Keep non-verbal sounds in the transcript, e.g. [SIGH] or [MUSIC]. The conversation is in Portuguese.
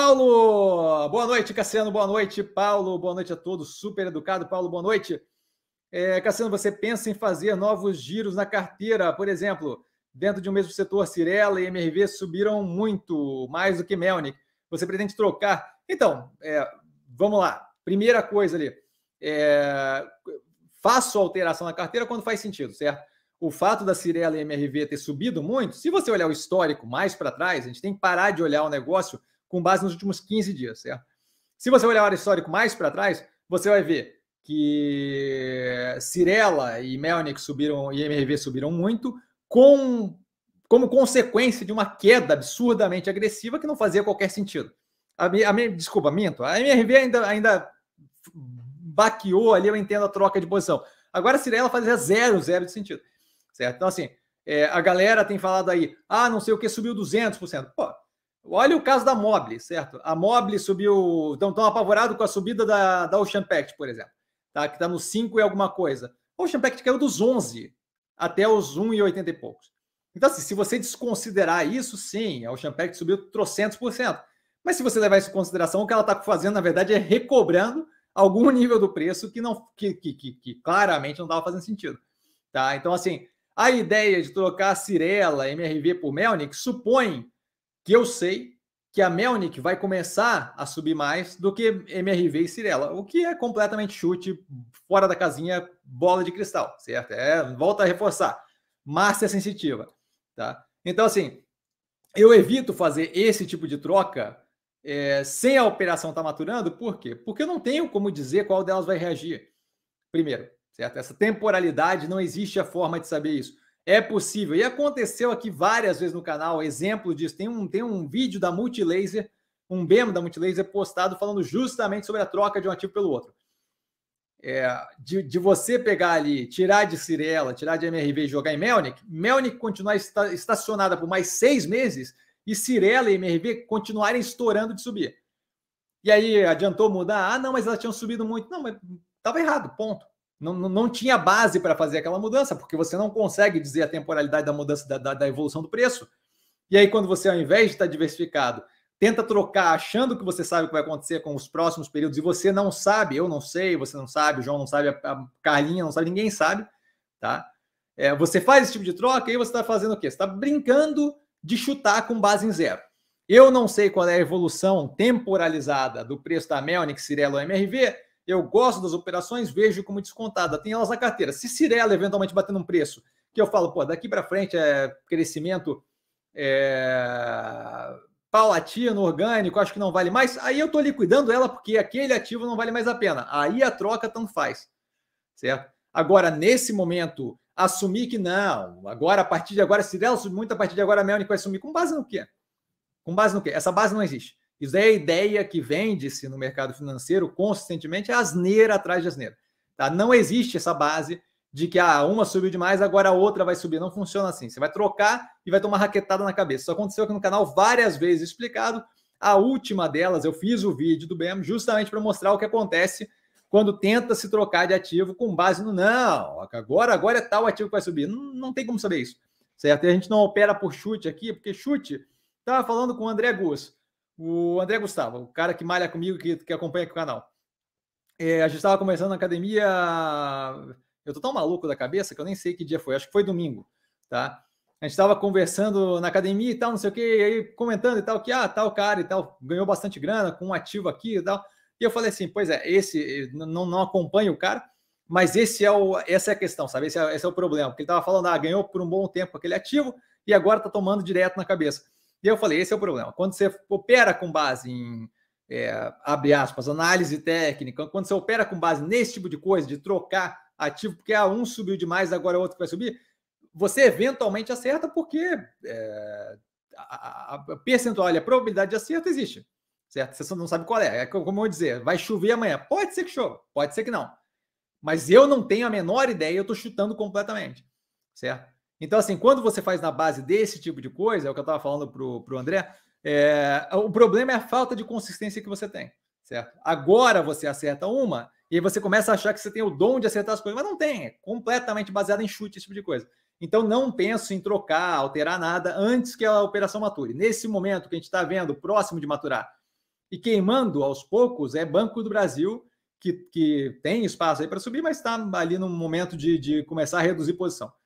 Paulo, boa noite, Cassiano, boa noite, Paulo, boa noite a todos, super educado, Paulo, boa noite. É, Cassiano, você pensa em fazer novos giros na carteira, por exemplo, dentro de um mesmo setor, Cirela e MRV subiram muito, mais do que Melnik. Você pretende trocar? Então, é, vamos lá. Primeira coisa ali, é, faço alteração na carteira quando faz sentido, certo? O fato da Cirela e MRV ter subido muito, se você olhar o histórico mais para trás, a gente tem que parar de olhar o negócio com base nos últimos 15 dias, certo? Se você olhar o histórico mais para trás, você vai ver que Cirela e Melnick subiram e MRV subiram muito, com como consequência de uma queda absurdamente agressiva que não fazia qualquer sentido. A, a, desculpa, minto. A MRV ainda, ainda baqueou ali, eu entendo a troca de posição. Agora a Cirela fazia zero, zero de sentido. Certo? Então, assim, é, a galera tem falado aí, ah, não sei o que, subiu 200%. Pô, Olha o caso da Mobile, certo? A Mobile subiu, estão tão com a subida da, da Ocean Pact, por exemplo, tá? que está no 5 e alguma coisa. A Ocean Pact caiu dos 11 até os 1,80 e poucos. Então, assim, se você desconsiderar isso, sim, a Ocean Pact subiu trocentos por cento. Mas se você levar isso em consideração, o que ela está fazendo, na verdade, é recobrando algum [LAUGHS] nível do preço que não que, que, que, que claramente não estava fazendo sentido. Tá? Então, assim, a ideia de trocar a Cirela MRV por Melnick supõe que eu sei que a Melnik vai começar a subir mais do que MRV e Cirela, o que é completamente chute fora da casinha, bola de cristal, certo? É, volta a reforçar, massa é sensitiva, tá? Então, assim, eu evito fazer esse tipo de troca é, sem a operação estar tá maturando, por quê? Porque eu não tenho como dizer qual delas vai reagir primeiro, certo? Essa temporalidade, não existe a forma de saber isso. É possível. E aconteceu aqui várias vezes no canal, exemplo disso. Tem um, tem um vídeo da Multilaser, um BEM da Multilaser postado falando justamente sobre a troca de um ativo pelo outro. É, de, de, você pegar ali, tirar de Cirela, tirar de MRV e jogar em Melnik, Melnik continuar esta, estacionada por mais seis meses e Cirela e MRV continuarem estourando de subir. E aí adiantou mudar? Ah, não, mas elas tinham subido muito. Não, mas estava errado, ponto não, não tinha base para fazer aquela mudança, porque você não consegue dizer a temporalidade da mudança da, da, da evolução do preço. E aí, quando você, ao invés de estar tá diversificado, tenta trocar achando que você sabe o que vai acontecer com os próximos períodos e você não sabe, eu não sei, você não sabe, o João não sabe, a Carlinha não sabe, ninguém sabe, tá? É, você faz esse tipo de troca e você está fazendo o quê? Você está brincando de chutar com base em zero. Eu não sei qual é a evolução temporalizada do preço da Melnick, Cirelo MRV, eu gosto das operações, vejo como descontada, tenho elas na carteira. Se Cirela eventualmente bater num preço, que eu falo, pô, daqui para frente é crescimento é, paulatino, orgânico, acho que não vale mais, aí eu estou liquidando ela porque aquele ativo não vale mais a pena. Aí a troca tanto faz, certo? Agora, nesse momento, assumir que não, agora, a partir de agora, se dela subir muito, a partir de agora a Melnick vai assumir, com base no quê? Com base no quê? Essa base não existe. Isso é a ideia que vende-se no mercado financeiro consistentemente, é asneira atrás de asneira. Tá? Não existe essa base de que ah, uma subiu demais, agora a outra vai subir. Não funciona assim. Você vai trocar e vai tomar raquetada na cabeça. Isso aconteceu aqui no canal várias vezes explicado. A última delas, eu fiz o vídeo do BEM justamente para mostrar o que acontece quando tenta se trocar de ativo com base no não, agora, agora é tal ativo que vai subir. Não, não tem como saber isso, certo? E a gente não opera por chute aqui, porque chute, estava falando com o André Gus o André Gustavo, o cara que malha comigo, que, que acompanha aqui o canal. É, a gente estava começando na academia. Eu tô tão maluco da cabeça que eu nem sei que dia foi, acho que foi domingo, tá? A gente estava conversando na academia e tal, não sei o que, aí comentando e tal, que ah, tal cara e tal, ganhou bastante grana com um ativo aqui e tal. E eu falei assim: pois é, esse, não, não acompanho o cara, mas esse é o, essa é a questão, sabe? Esse é, esse é o problema. Porque ele estava falando, ah, ganhou por um bom tempo aquele ativo e agora está tomando direto na cabeça. E eu falei, esse é o problema. Quando você opera com base em, é, abre aspas, análise técnica, quando você opera com base nesse tipo de coisa, de trocar ativo, porque a ah, um subiu demais, agora é outro que vai subir, você eventualmente acerta, porque é, a, a, percentual e a probabilidade de acerto existe. Certo? Você só não sabe qual é. É como eu vou dizer, vai chover amanhã. Pode ser que chova, pode ser que não. Mas eu não tenho a menor ideia, eu estou chutando completamente. Certo? Então, assim, quando você faz na base desse tipo de coisa, é o que eu estava falando para o André, é, o problema é a falta de consistência que você tem, certo? Agora você acerta uma e aí você começa a achar que você tem o dom de acertar as coisas, mas não tem, é completamente baseado em chute, esse tipo de coisa. Então, não penso em trocar, alterar nada antes que a operação mature. Nesse momento que a gente está vendo, próximo de maturar e queimando aos poucos, é Banco do Brasil, que, que tem espaço aí para subir, mas está ali no momento de, de começar a reduzir posição.